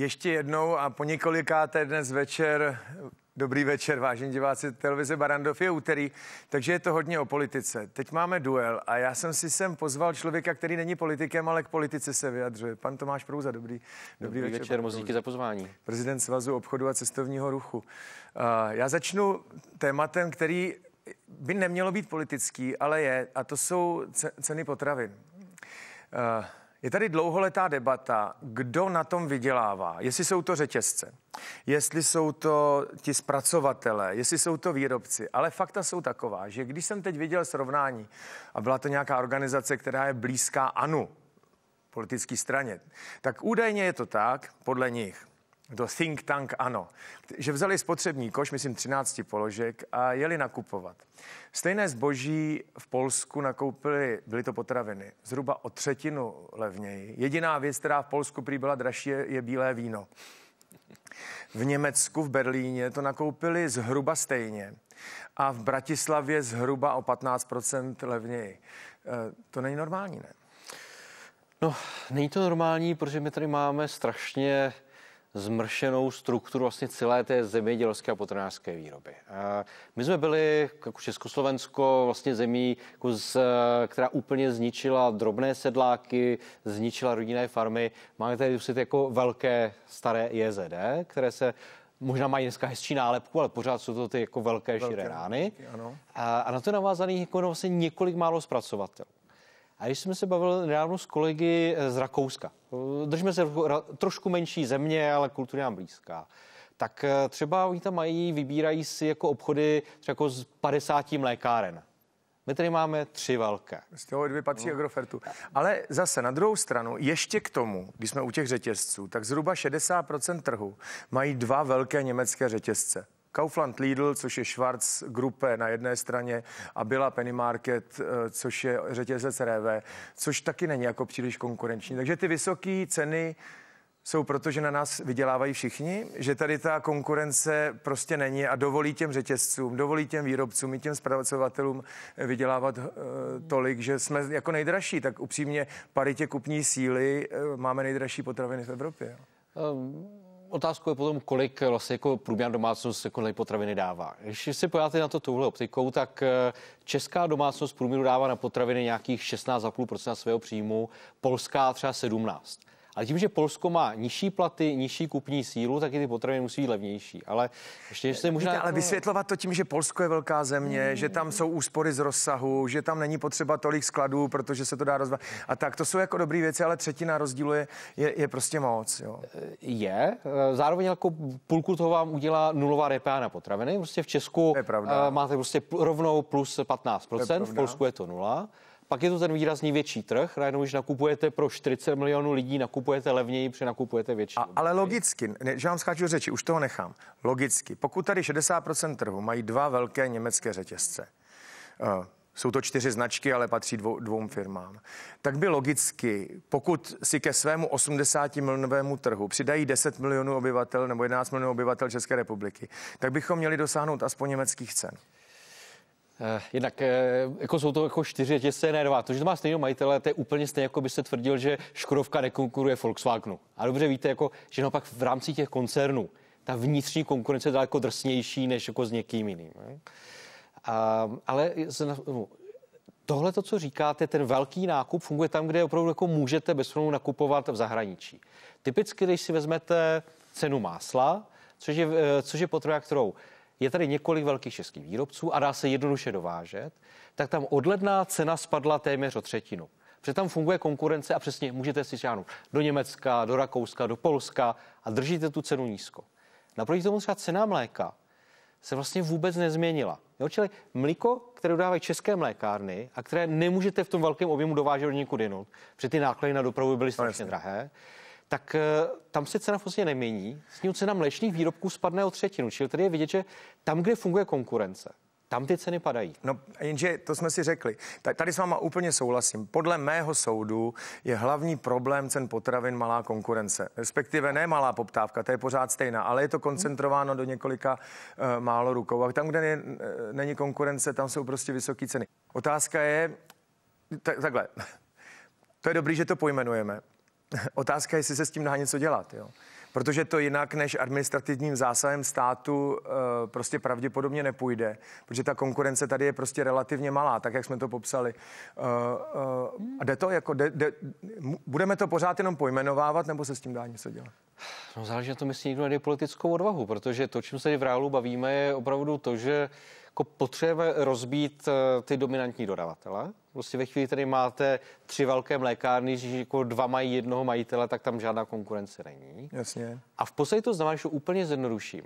Ještě jednou a po několikáté dnes večer, dobrý večer, vážení diváci televize Barandov, je úterý, takže je to hodně o politice. Teď máme duel a já jsem si sem pozval člověka, který není politikem, ale k politice se vyjadřuje. Pan Tomáš Prouza, dobrý, dobrý, dobrý večer. večer moc díky za pozvání. Prezident Svazu obchodu a cestovního ruchu. Uh, já začnu tématem, který by nemělo být politický, ale je, a to jsou ceny potravin. Uh, je tady dlouholetá debata, kdo na tom vydělává. Jestli jsou to řetězce, jestli jsou to ti zpracovatele, jestli jsou to výrobci. Ale fakta jsou taková, že když jsem teď viděl srovnání a byla to nějaká organizace, která je blízká Anu politické straně, tak údajně je to tak, podle nich, do think tank ANO, že vzali spotřební koš, myslím 13 položek a jeli nakupovat. Stejné zboží v Polsku nakoupili, byly to potraviny, zhruba o třetinu levněji. Jediná věc, která v Polsku prý byla dražší, je, je bílé víno. V Německu, v Berlíně to nakoupili zhruba stejně a v Bratislavě zhruba o 15% levněji. E, to není normální, ne? No, není to normální, protože my tady máme strašně zmršenou strukturu vlastně celé té zemědělské a potravinářské výroby. My jsme byli jako Československo vlastně zemí, jako která úplně zničila drobné sedláky, zničila rodinné farmy. Máme tady vlastně jako velké staré JZD, které se možná mají dneska hezčí nálepku, ale pořád jsou to ty jako velké, velké širé rány. Ano. A, a na to navázaný jako vlastně několik málo zpracovatelů. A když jsem se bavil nedávno s kolegy eh, z Rakouska, eh, držme se trošku menší země, ale kultura nám blízká, tak eh, třeba oni tam mají, vybírají si jako obchody třeba jako z 50 mlékáren. My tady máme tři velké. Z toho dvě patří no. Agrofertu. Ale zase na druhou stranu, ještě k tomu, když jsme u těch řetězců, tak zhruba 60% trhu mají dva velké německé řetězce. Kaufland Lidl, což je Schwarz Gruppe na jedné straně a byla Penny Market, eh, což je řetězec RV, což taky není jako příliš konkurenční. Takže ty vysoké ceny jsou proto, že na nás vydělávají všichni, že tady ta konkurence prostě není a dovolí těm řetězcům, dovolí těm výrobcům i těm zpracovatelům eh, vydělávat eh, tolik, že jsme jako nejdražší, tak upřímně paritě kupní síly máme nejdražší potraviny v Evropě. Um otázkou je potom, kolik eh, vlastně jako průměrná domácnost jako potraviny dává. Když si pojádáte na to touhle optikou, tak eh, česká domácnost průměru dává na potraviny nějakých 16,5% svého příjmu, polská třeba 17. Ale tím, že Polsko má nižší platy, nižší kupní sílu, tak i ty potraviny musí být levnější. Ale ještě se možná. Víte, ale vysvětlovat to tím, že Polsko je velká země, mm. že tam jsou úspory z rozsahu, že tam není potřeba tolik skladů, protože se to dá rozvat. A tak to jsou jako dobré věci, ale třetina rozdílu je, je, je prostě moc. Jo. Je. E, zároveň jako půlku toho vám udělá nulová repa na potraviny. Prostě v Česku e, máte prostě rovnou plus 15%, v Polsku je to nula. Pak je to ten výrazně větší trh, najednou, když nakupujete pro 40 milionů lidí, nakupujete levněji, přenakupujete větší. A, ale logicky, ne, že vám skáču řeči, už toho nechám. Logicky, pokud tady 60% trhu mají dva velké německé řetězce, uh, jsou to čtyři značky, ale patří dvou, dvou firmám. Tak by logicky, pokud si ke svému 80 milionovému trhu přidají 10 milionů obyvatel nebo 11 milionů obyvatel České republiky, tak bychom měli dosáhnout aspoň německých cen. Eh, Jednak eh, jako jsou to jako čtyři řetězce, dva. To, že to má stejného majitele, to je úplně stejné, jako byste tvrdil, že Škodovka nekonkuruje Volkswagenu. A dobře víte, jako, že naopak v rámci těch koncernů ta vnitřní konkurence je daleko drsnější než jako s někým jiným. Ne? A, ale no, tohle, to, co říkáte, ten velký nákup funguje tam, kde opravdu jako můžete bez problémů nakupovat v zahraničí. Typicky, když si vezmete cenu másla, což je, eh, což je potřeba, kterou je tady několik velkých českých výrobců a dá se jednoduše dovážet, tak tam od ledna cena spadla téměř o třetinu. Protože tam funguje konkurence a přesně můžete si šáhnout do Německa, do Rakouska, do Polska a držíte tu cenu nízko. Naproti tomu třeba cena mléka se vlastně vůbec nezměnila. Jo, čili mlíko, které dodávají české mlékárny a které nemůžete v tom velkém objemu dovážet do nikud jinut, protože ty náklady na dopravu byly no, strašně drahé, tak eh, tam se cena vlastně nemění. S ním cena mléčných výrobků spadne o třetinu. Čili tady je vidět, že tam, kde funguje konkurence, tam ty ceny padají. No, jenže to jsme si řekli. Tady s váma úplně souhlasím. Podle mého soudu je hlavní problém cen potravin malá konkurence. Respektive ne malá poptávka, to je pořád stejná, ale je to koncentrováno do několika uh, málo rukou. A tam, kde ne, eh, není konkurence, tam jsou prostě vysoké ceny. Otázka je, tak, takhle, to je dobrý, že to pojmenujeme. otázka je, jestli se s tím dá něco dělat. Jo? Protože to jinak než administrativním zásahem státu eh, prostě pravděpodobně nepůjde, protože ta konkurence tady je prostě relativně malá, tak jak jsme to popsali. Eh, eh, a jde to jako, jde, jde, budeme to pořád jenom pojmenovávat, nebo se s tím dá něco dělat? No záleží na tom, jestli někdo najde politickou odvahu, protože to, čím se v reálu bavíme, je opravdu to, že jako potřebujeme rozbít eh, ty dominantní dodavatele. Prostě ve chvíli, kdy máte tři velké mlékárny, že jako dva mají jednoho majitele, tak tam žádná konkurence není. Jasně. A v podstatě to znamená, že úplně zjednoduším.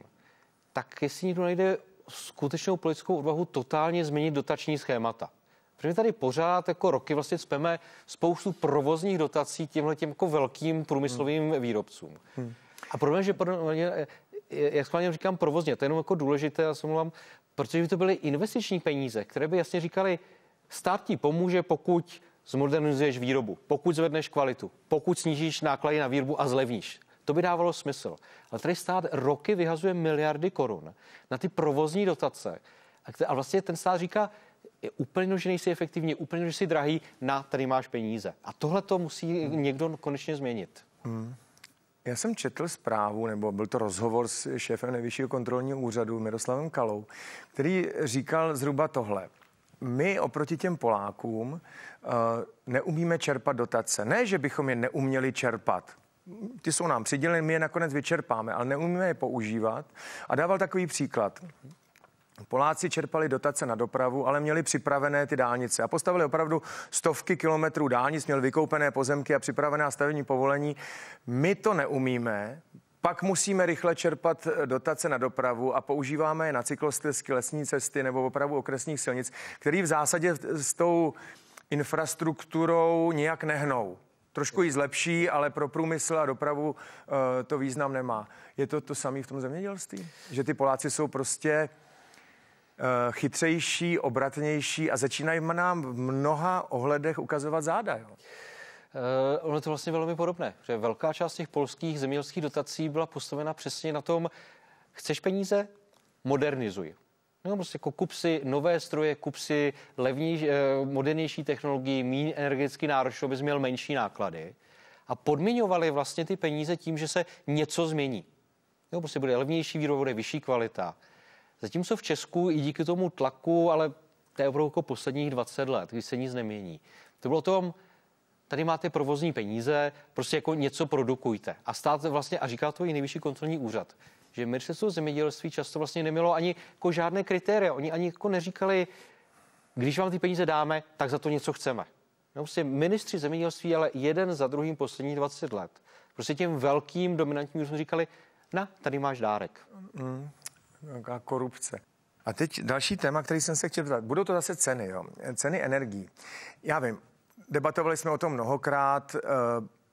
Tak jestli někdo najde skutečnou politickou odvahu totálně změnit dotační schémata. Protože my tady pořád jako roky vlastně speme spoustu provozních dotací těmhle těm jako velkým průmyslovým hmm. výrobcům. Hmm. A problém, že eh, eh, jak říkám provozně, to je jenom jako důležité, já se mluvám, Protože by to byly investiční peníze, které by jasně říkali, stát ti pomůže, pokud zmodernizuješ výrobu, pokud zvedneš kvalitu, pokud snížíš náklady na výrobu a zlevníš. To by dávalo smysl. Ale tady stát roky vyhazuje miliardy korun na ty provozní dotace. A vlastně ten stát říká, je úplně že nejsi efektivní, je úplně že jsi drahý, na, tady máš peníze. A tohle to musí někdo konečně změnit. Hmm. Já jsem četl zprávu, nebo byl to rozhovor s šéfem nejvyššího kontrolního úřadu Miroslavem Kalou, který říkal zhruba tohle. My oproti těm Polákům uh, neumíme čerpat dotace. Ne, že bychom je neuměli čerpat, ty jsou nám přiděleny, my je nakonec vyčerpáme, ale neumíme je používat. A dával takový příklad. Poláci čerpali dotace na dopravu, ale měli připravené ty dálnice a postavili opravdu stovky kilometrů dálnic, měli vykoupené pozemky a připravená stavební povolení. My to neumíme, pak musíme rychle čerpat eh, dotace na dopravu a používáme je na cyklostezky, lesní cesty nebo opravu okresních silnic, který v zásadě s tou infrastrukturou nijak nehnou. Trošku ji zlepší, ale pro průmysl a dopravu eh, to význam nemá. Je to to samé v tom zemědělství? Že ty Poláci jsou prostě Eh, chytřejší, obratnější a začínají nám v mnoha ohledech ukazovat záda. Jo? Uh, ono je to vlastně velmi podobné, že velká část těch polských zemědělských dotací byla postavena přesně na tom, chceš peníze, modernizuj. No, prostě jako kup si nové stroje, kup si levní, eh, modernější technologii, méně energeticky náročnou, abys měl menší náklady. A podmiňovali vlastně ty peníze tím, že se něco změní. No, prostě bude levnější výroba, bude vyšší kvalita. Zatímco v Česku i díky tomu tlaku, ale to je opravdu jako posledních 20 let, když se nic nemění. To bylo o tom, tady máte provozní peníze, prostě jako něco produkujte. A stát vlastně, a říká to i nejvyšší kontrolní úřad, že ministerstvo zemědělství často vlastně nemělo ani jako žádné kritéria. Oni ani jako neříkali, když vám ty peníze dáme, tak za to něco chceme. No, prostě ministři zemědělství, ale jeden za druhým posledních 20 let. Prostě těm velkým dominantním jsme říkali, na, tady máš dárek. Mm nějaká korupce. A teď další téma, který jsem se chtěl ptát. Budou to zase ceny, jo? Ceny energií. Já vím, debatovali jsme o tom mnohokrát, e,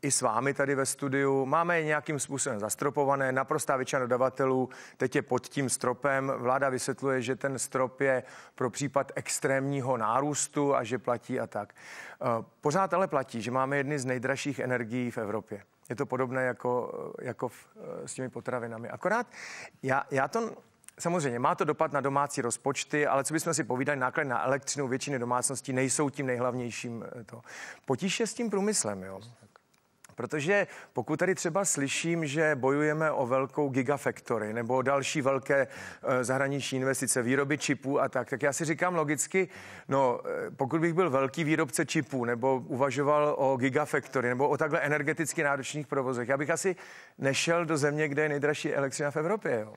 i s vámi tady ve studiu. Máme je nějakým způsobem zastropované. Naprostá většina dodavatelů teď je pod tím stropem. Vláda vysvětluje, že ten strop je pro případ extrémního nárůstu a že platí a tak. E, pořád ale platí, že máme jedny z nejdražších energií v Evropě. Je to podobné jako, jako v, eh, s těmi potravinami. Akorát já, já to samozřejmě má to dopad na domácí rozpočty, ale co bychom si povídali, náklady na elektřinu většiny domácností nejsou tím nejhlavnějším. Eh, to. Potíž je s tím průmyslem, jo. Protože pokud tady třeba slyším, že bojujeme o velkou gigafactory nebo další velké eh, zahraniční investice, výroby čipů a tak, tak já si říkám logicky, no eh, pokud bych byl velký výrobce čipů nebo uvažoval o gigafactory nebo o takhle energeticky náročných provozech, já bych asi nešel do země, kde je nejdražší elektřina v Evropě. Jo.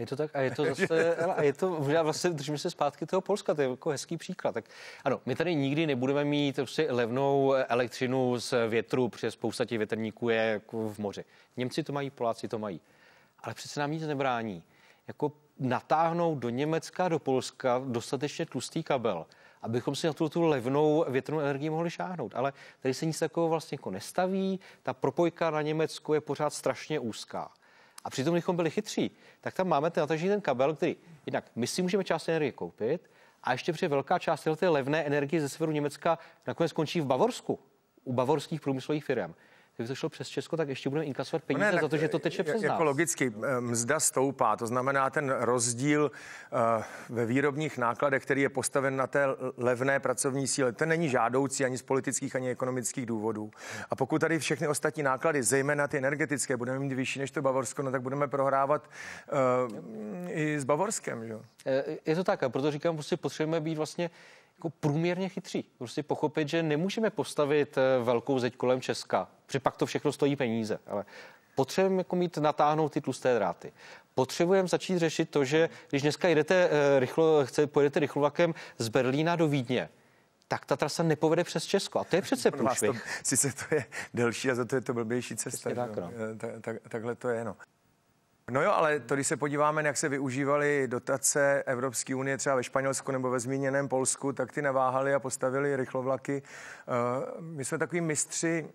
Je to tak a je to zase, a je to, vlastně držíme se zpátky toho Polska, to je jako hezký příklad. Tak ano, my tady nikdy nebudeme mít prostě levnou elektřinu z větru, protože spousta těch větrníků je jako v moři. Němci to mají, Poláci to mají. Ale přece nám nic nebrání. Jako natáhnout do Německa, do Polska dostatečně tlustý kabel, abychom si na tu, tu levnou větrnou energii mohli šáhnout. Ale tady se nic takového vlastně jako nestaví, ta propojka na Německu je pořád strašně úzká. A přitom, kdybychom byli chytří, tak tam máme ten natažený ten kabel, který jednak my si můžeme část energie koupit a ještě při velká část té levné energie ze severu Německa nakonec skončí v Bavorsku u bavorských průmyslových firm kdyby to šlo přes Česko, tak ještě budeme inkasovat no peníze ne, za to, že to teče přes jako nás. logicky mzda stoupá, to znamená ten rozdíl uh, ve výrobních nákladech, který je postaven na té levné pracovní síle, ten není žádoucí ani z politických, ani ekonomických důvodů. A pokud tady všechny ostatní náklady, zejména ty energetické, budeme mít vyšší než to Bavorsko, no tak budeme prohrávat uh, i s Bavorskem. Že? Eh, je to tak, a proto říkám, prostě potřebujeme být vlastně jako průměrně chytří. Prostě pochopit, že nemůžeme postavit eh, velkou zeď kolem Česka, protože pak to všechno stojí peníze, ale potřebujeme jako mít natáhnout ty tlusté dráty. Potřebujeme začít řešit to, že když dneska jedete eh, rychlo, chce, pojedete rychlovakem z Berlína do Vídně, tak ta trasa nepovede přes Česko. A to je přece průšvih. Sice to je delší a za to je to blbější cesta. Tak, No. Tak, eh, tak, takhle to je, no. No jo, ale to, když se podíváme, jak se využívaly dotace Evropské unie třeba ve Španělsku nebo ve zmíněném Polsku, tak ty naváhali a postavili rychlovlaky. Eh, my jsme takový mistři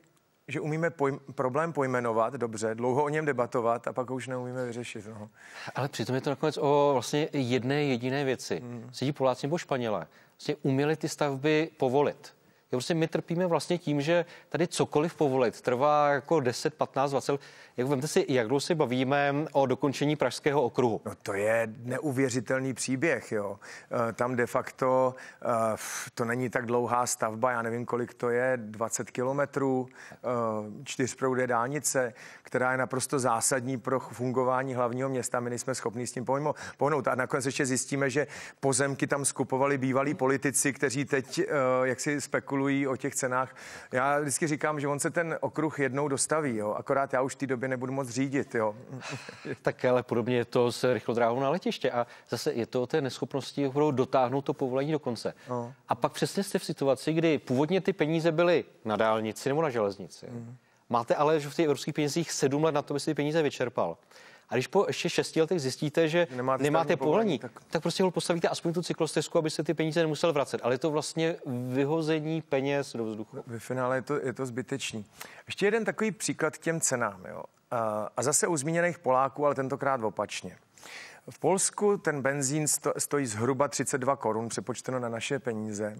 že umíme pojm- problém pojmenovat dobře, dlouho o něm debatovat a pak ho už neumíme vyřešit. No. Ale přitom je to nakonec o vlastně jedné jediné věci. Hmm. Sedí Poláci nebo Španělé. Vlastně uměli ty stavby povolit. Jo, prostě my trpíme vlastně tím, že tady cokoliv povolit trvá jako 10, 15, 20. Jak vemte si, jak dlouho si bavíme o dokončení Pražského okruhu? No to je neuvěřitelný příběh, jo. Eh, tam de facto eh, to není tak dlouhá stavba, já nevím, kolik to je, 20 kilometrů, eh, čtyřproudé dálnice, která je naprosto zásadní pro fungování hlavního města. My nejsme schopni s tím pohnout. A nakonec ještě zjistíme, že pozemky tam skupovali bývalí politici, kteří teď jak si spekulují spekulují o těch cenách. Já vždycky říkám, že on se ten okruh jednou dostaví, jo? akorát já už v té době nebudu moc řídit. Jo? tak ale podobně je to s rychlodráhou na letiště a zase je to o té neschopnosti opravdu dotáhnout to povolení do konce. No. A pak přesně jste v situaci, kdy původně ty peníze byly na dálnici nebo na železnici. Mm. Máte ale že v těch evropských penězích sedm let na to, aby si ty peníze vyčerpal. A když po ještě šesti letech zjistíte, že nemáte, nemáte povolení, tak... tak prostě ho postavíte aspoň tu cyklostezku, abyste ty peníze nemusel vracet. Ale je to vlastně vyhození peněz do vzduchu. Ve finále je to, je to zbytečný. Ještě jeden takový příklad k těm cenám. Jo. A, a zase u zmíněných Poláků, ale tentokrát opačně. V Polsku ten benzín sto, stojí zhruba 32 korun, přepočteno na naše peníze.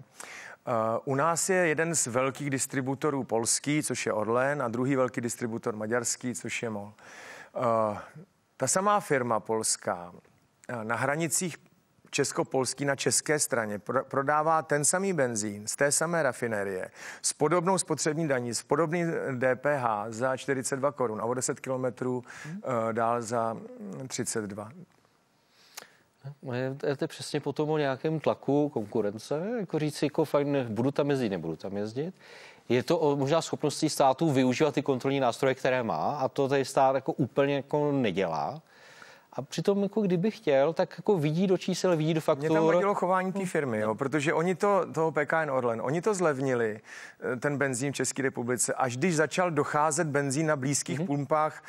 u nás je jeden z velkých distributorů polský, což je Orlen, a druhý velký distributor maďarský, což je MOL. Ta samá firma polská eh, na hranicích česko-polský na české straně prodává ten samý benzín z té samé rafinerie s podobnou spotřební daní, s podobným DPH eh, za 42 korun a o 10 kilometrů mhm. eh, dál za 32. Hm, hm, je to přesně potom o nějakém tlaku konkurence, jako říct, jako fajn, budu tam jezdit, nebudu tam jezdit je to o možná schopností státu využívat ty kontrolní nástroje, které má a to tady stát jako úplně jako nedělá. A přitom, jako kdyby chtěl, tak jako vidí do čísel, vidí do faktur. Mě tam vadilo chování té firmy, jo, protože oni to, toho PKN Orlen, oni to zlevnili, eh, ten benzín v České republice, až když začal docházet benzín na blízkých mm-hmm. pumpách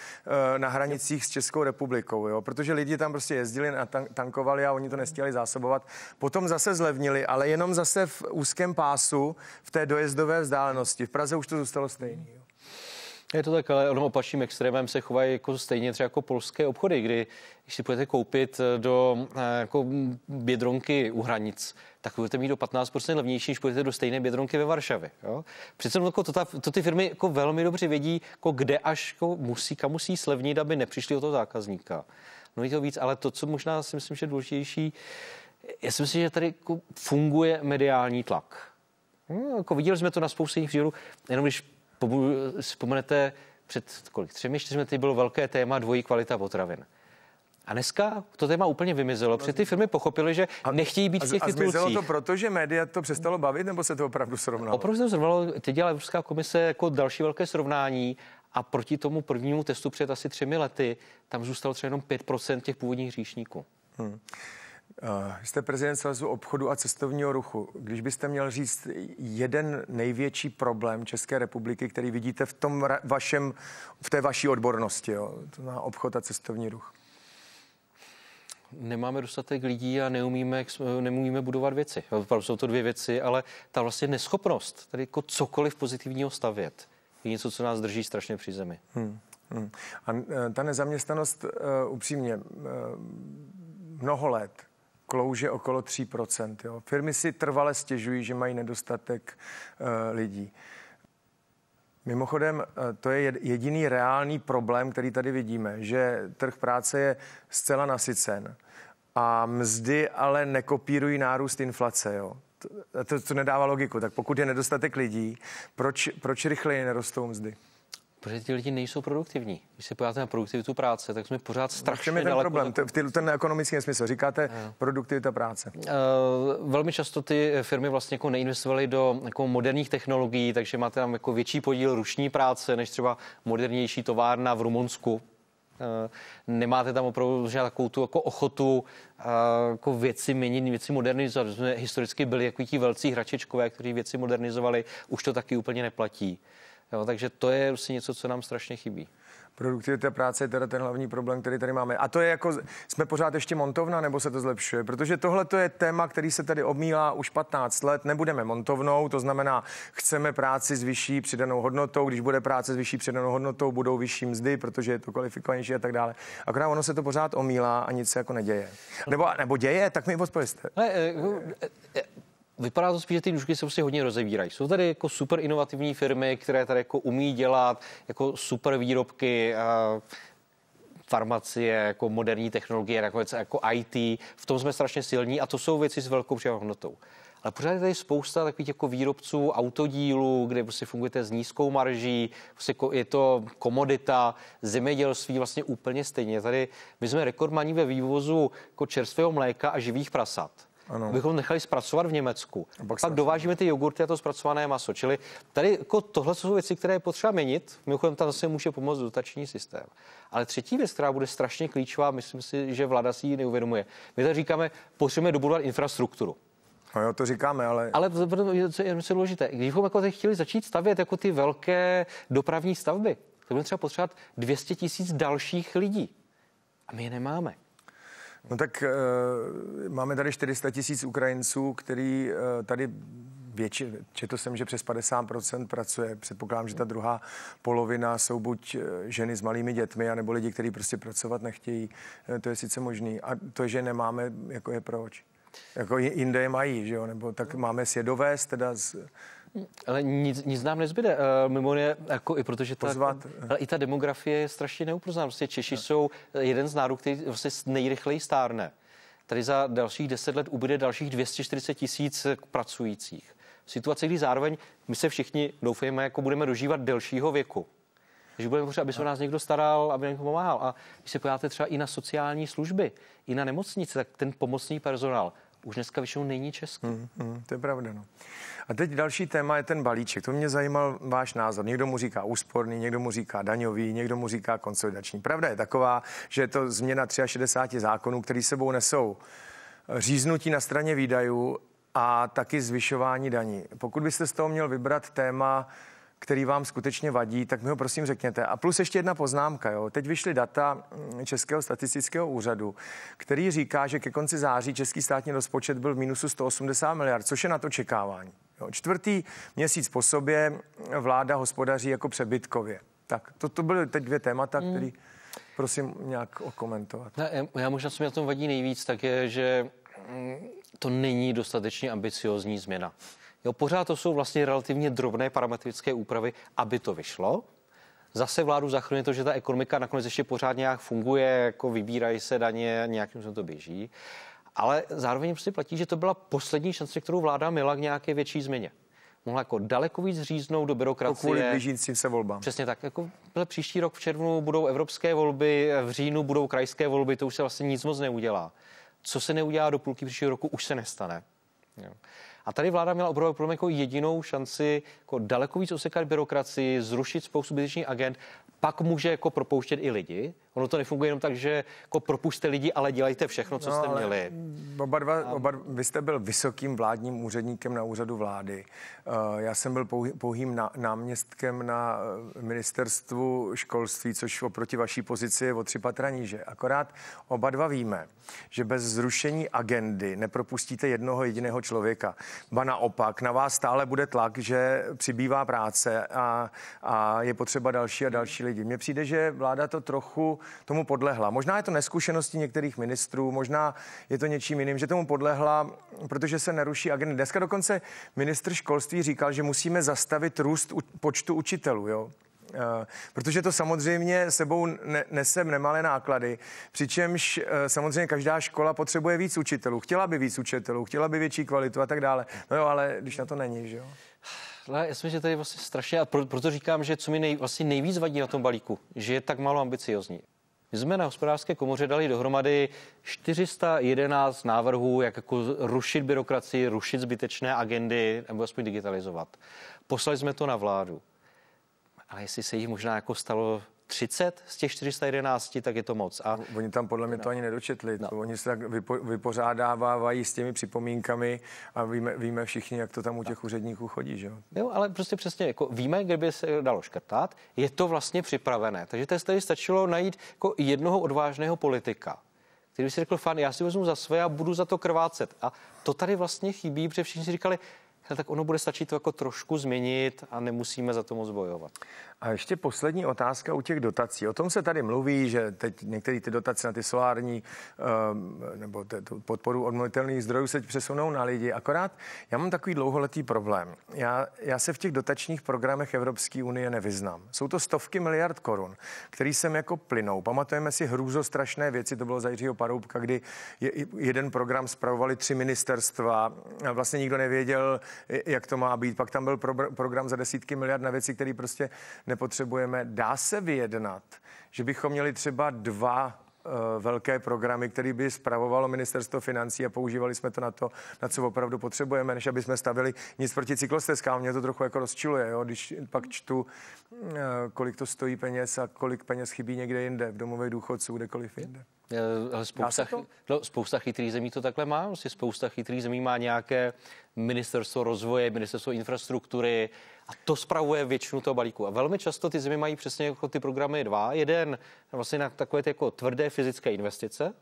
eh, na hranicích s Českou republikou, jo, protože lidi tam prostě jezdili a tankovali a oni to nestihli zásobovat. Potom zase zlevnili, ale jenom zase v úzkém pásu, v té dojezdové vzdálenosti. V Praze už to zůstalo stejné. Je to tak, ale ono opačným extrémem se chovají jako stejně třeba jako polské obchody, kdy když si budete koupit eh, do eh, jako bědronky u hranic, tak budete mít do 15% levnější, než půjdete do stejné bědronky ve Varšavě. Jo? Přece jako to, ta, to, ty firmy jako velmi dobře vědí, jako kde až jako musí, kam musí slevnit, aby nepřišli o toho zákazníka. No je to víc, ale to, co možná si myslím, že je důležitější, já si myslím, že tady jako funguje mediální tlak. No, jako viděli jsme to na spoustě jiných přírodů, jenom když Vzpomenete, před kolik, třemi, čtyřmi lety bylo velké téma dvojí kvalita potravin. A dneska to téma úplně vymizelo, protože ty firmy pochopily, že a, nechtějí být v těch titulcích. A zmizelo to proto, že média to přestalo bavit, nebo se to opravdu srovnalo? Opravdu se to srovnalo. Teď dělá Evropská komise jako další velké srovnání a proti tomu prvnímu testu před asi třemi lety tam zůstalo třeba jenom 5% těch původních říšníků. Hmm. Eh, jste prezident Svazu obchodu a cestovního ruchu. Když byste měl říct jeden největší problém České republiky, který vidíte v, tom vašem, v té vaší odbornosti, jo? to na obchod a cestovní ruch. Nemáme dostatek lidí a neumíme, neumíme budovat věci. Jsou to dvě věci, ale ta vlastně neschopnost, tady jako cokoliv pozitivního stavět, je něco, co nás drží strašně při zemi. Hmm, hmm. A eh, ta nezaměstnanost, uh, upřímně, uh, mnoho let klouže okolo 3%. Jo. Firmy si trvale stěžují, že mají nedostatek e, lidí. Mimochodem, eh, to je jediný reálný problém, který tady vidíme, že trh práce je zcela nasycen a mzdy ale nekopírují nárůst inflace. Jo. To, to, to nedává logiku. Tak pokud je nedostatek lidí, proč, proč rychleji nerostou mzdy? Protože ti lidi nejsou produktivní. Když se podíváte na produktivitu práce, tak jsme pořád strašně daleko. je ten daleko... problém, ten, ten ekonomický smysl. Říkáte no. produktivita práce. Uh, velmi často ty firmy vlastně jako neinvestovaly do jako moderních technologií, takže máte tam jako větší podíl ruční práce, než třeba modernější továrna v Rumunsku, eh, nemáte tam opravdu takovou tu jako ochotu eh, jako věci měnit, věci modernizovat. Jsme historicky byli jako ti velcí hračečkové, kteří věci modernizovali, už to taky úplně neplatí. Jo, takže to je prostě něco, co nám strašně chybí. Produktivita práce je teda ten hlavní problém, který tady máme. A to je jako, jsme pořád ještě montovna, nebo se to zlepšuje? Protože tohle to je téma, který se tady obmílá už 15 let. Nebudeme montovnou, to znamená, chceme práci s vyšší přidanou hodnotou. Když bude práce s vyšší přidanou hodnotou, budou vyšší mzdy, protože je to kvalifikovanější a tak dále. Akorát ono se to pořád omílá a nic se jako neděje. Nebo, nebo děje, tak mi odpověste. Ne, eh, eh, vypadá to spíš, že ty nůžky se prostě hodně rozevírají. Jsou tady jako super inovativní firmy, které tady jako umí dělat jako super výrobky, eh, farmacie, jako moderní technologie, nakonec jako IT. V tom jsme strašně silní a to jsou věci s velkou přidanou hodnotou. Ale pořád je tady spousta takových jako výrobců autodílů, kde prostě fungujete s nízkou marží, prostě jako je to komodita, zemědělství vlastně úplně stejně. Tady my jsme rekordmaní ve vývozu jako čerstvého mléka a živých prasat ano. bychom nechali zpracovat v Německu. A pak, pak dovážíme ty jogurty a to zpracované maso. Čili tady jako tohle jsou věci, které je potřeba měnit. Mimochodem tam zase může pomoct dotační systém. Ale třetí věc, která bude strašně klíčová, myslím si, že vláda si ji neuvědomuje. My tady říkáme, potřebujeme dobudovat infrastrukturu. No jo, to říkáme, ale... Ale to je myslím důležité, když bychom jako chtěli začít stavět jako ty velké dopravní stavby, tak budeme třeba potřebovat 200 tisíc dalších lidí. A my je nemáme. No tak e, máme tady 400 tisíc Ukrajinců, který e, tady větši, četl jsem, že přes 50% pracuje. Předpokládám, že ta druhá polovina jsou buď eh, ženy s malými dětmi, anebo lidi, kteří prostě pracovat nechtějí. To je sice možný. A to, že nemáme, jako je proč. Jako jinde je mají, že jo? Nebo tak no. máme sjedové, teda z, ale nic, nic nám nezbyde. Eh, mimo je, jako i protože ta, Pozvat. Eh. Ale i ta demografie je strašně neúprostná. Prostě Češi ne. jsou jeden z národů, který vlastně nejrychleji stárne. Tady za dalších deset let ubude dalších 240 tisíc pracujících. V situaci, kdy zároveň my se všichni doufejme, jako budeme dožívat delšího věku. Takže budeme potřebovat, aby se o nás někdo staral, aby nám pomáhal. A když se podíváte třeba i na sociální služby, i na nemocnice, tak ten pomocný personál už dneska většinou není česky. Mm, mm, to je pravda. No. A teď další téma je ten balíček. To mě zajímal váš názor. Někdo mu říká úsporný, někdo mu říká daňový, někdo mu říká konsolidační. Pravda je taková, že je to změna 63 zákonů, který sebou nesou říznutí na straně výdajů a taky zvyšování daní. Pokud byste z toho měl vybrat téma, který vám skutečně vadí, tak mi ho prosím řekněte. A plus ještě jedna poznámka. Jo. Teď vyšly data mm, Českého statistického úřadu, který říká, že ke konci září český státní rozpočet byl v minusu 180 miliard, což je na to čekávání. Jo. Čtvrtý měsíc po sobě vláda hospodaří jako přebytkově. Tak, to, to byly teď dvě témata, mm. které prosím nějak okomentovat. Já, já možná, co mě na tom vadí nejvíc, tak je, že mm, to není dostatečně ambiciozní změna. Jo, pořád to jsou vlastně relativně drobné parametrické úpravy, aby to vyšlo. Zase vládu zachrání to, že ta ekonomika nakonec ještě pořád nějak funguje, jako vybírají se daně, nějakým způsobem to běží. Ale zároveň prostě platí, že to byla poslední šance, kterou vláda měla k nějaké větší změně mohla jako daleko víc říznout do byrokracie. Kvůli blížícím se volbám. Přesně tak. Jako příští rok v červnu budou evropské volby, v říjnu budou krajské volby, to už se vlastně nic moc neudělá. Co se neudělá do půlky příštího roku, už se nestane. Jo. A tady vláda měla opravdu jako jedinou šanci jako daleko víc osekat byrokracii, zrušit spoustu zbytečných agent, pak může jako propouštět i lidi, Ono to nefunguje jenom tak, že jako propušte lidi, ale dělejte všechno, co no, jste měli. Oba dva, a... oba, vy jste byl vysokým vládním úředníkem na úřadu vlády. Eh, já jsem byl pouhým na, náměstkem na eh, ministerstvu školství, což oproti vaší pozici je o tři patra níže. Akorát oba dva víme, že bez zrušení agendy nepropustíte jednoho jediného člověka. Ba naopak, na vás stále bude tlak, že přibývá práce a, a je potřeba další a další lidi. Mně přijde, že vláda to trochu tomu podlehla. Možná je to neskušeností některých ministrů, možná je to něčím jiným, že tomu podlehla, protože se neruší agendy. Dneska dokonce ministr školství říkal, že musíme zastavit růst počtu učitelů. Jo? Eh, protože to samozřejmě sebou nese nemalé náklady, přičemž eh, samozřejmě každá škola potřebuje víc učitelů, chtěla by víc učitelů, chtěla by větší kvalitu a tak dále. No jo, ale když na to není, že jo? já si myslím, že tady vlastně strašně, a proto říkám, že co mi nej, vlastně nejvíc vadí na tom balíku, že je tak málo ambiciozní. My jsme na hospodářské komoře dali dohromady 411 návrhů, jak jako rušit byrokracii, rušit zbytečné agendy nebo aspoň digitalizovat. Poslali jsme to na vládu. Ale jestli se jich možná jako stalo 30 z těch 411, tak je to moc. A... Oni tam podle mě to ani nedočetli. No. Oni se tak vypo, vypořádávají s těmi připomínkami a víme, víme všichni, jak to tam u těch no. úředníků chodí. Že? Jo, ale prostě přesně jako víme, kdyby se dalo škrtat, je to vlastně připravené. Takže tady stačilo najít jako jednoho odvážného politika, který by si řekl, fan, já si vezmu za své a budu za to krvácet. A to tady vlastně chybí, protože všichni si říkali, tak ono bude stačit to jako trošku změnit a nemusíme za to moc bojovat. A ještě poslední otázka u těch dotací. O tom se tady mluví, že teď některé ty dotace na ty solární ehm, nebo tu podporu odmluvitelných zdrojů se přesunou na lidi. Akorát já mám takový dlouholetý problém. Já, já se v těch dotačních programech Evropské unie nevyznám. Jsou to stovky miliard korun, který sem jako plynou. Pamatujeme si strašné věci, to bylo za Jiřího Paroubka, kdy jeden program spravovali tři ministerstva. Vlastně nikdo nevěděl, jak to má být. Pak tam byl pro, program za desítky miliard na věci, které prostě nepotřebujeme. Dá se vyjednat, že bychom měli třeba dva eh, velké programy, který by zpravovalo ministerstvo financí a používali jsme to na to, na co opravdu potřebujeme, než aby jsme stavili nic proti cyklostezkám. Mě to trochu jako rozčiluje, jo? když pak čtu, eh, kolik to stojí peněz a kolik peněz chybí někde jinde, v domově důchodců, kdekoliv jinde. Eh, spousta, no, spousta chytrých zemí to takhle má. Prostě spousta chytrých zemí má nějaké ministerstvo rozvoje, ministerstvo infrastruktury a to spravuje většinu toho balíku. A velmi často ty země mají přesně jako ty programy dva. Jeden vlastně na takové ty jako tvrdé fyzické investice,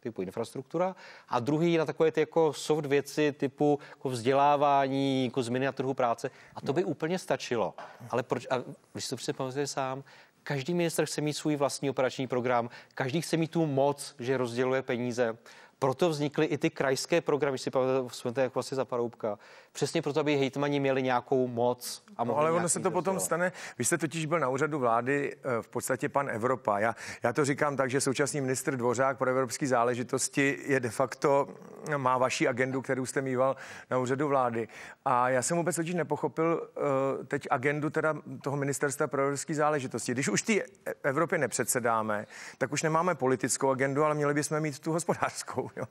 typu infrastruktura, a druhý na takové ty jako soft věci typu jako vzdělávání, jako změny na trhu práce. A to by no. úplně stačilo. Ale proč, a si to přesně sám, každý minister chce mít svůj vlastní operační program, každý chce mít tu moc, že rozděluje peníze. Proto vznikly i ty krajské programy, si pamatujete, jako vlastně za Paroubka. Přesně proto, aby hejtmani měli nějakou moc. A no, ale ono se to potom dělat. stane. Vy jste totiž byl na úřadu vlády eh, v podstatě pan Evropa. Já, já to říkám tak, že současný ministr Dvořák pro evropské záležitosti je de facto, mm, má vaši agendu, kterou jste mýval na úřadu vlády. A já jsem vůbec totiž nepochopil eh, teď agendu teda toho ministerstva pro evropské záležitosti. Když už ty e- Evropě nepředsedáme, tak už nemáme politickou agendu, ale měli bychom mít tu hospodářskou sebou. Jo.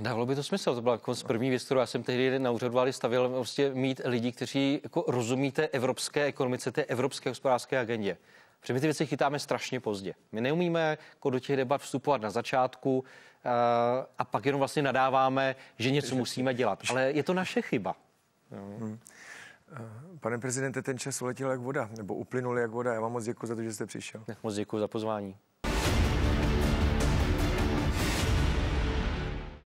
Dávalo by to smysl, to byla jako z první věc, kterou já jsem tehdy na úřadu vlády stavil, vlastně prostě mít lidi, kteří jako rozumí té evropské ekonomice, té evropské hospodářské agendě. Protože my ty věci chytáme strašně pozdě. My neumíme jako do těch debat vstupovat na začátku eh, a pak jenom vlastně nadáváme, že něco musíme dělat. Ale je to naše chyba. Hmm. Eh, pane prezidente, ten čas uletěl jak voda, nebo uplynul jak voda. Já vám moc děkuji za to, že jste přišel. Moc děkuji za pozvání.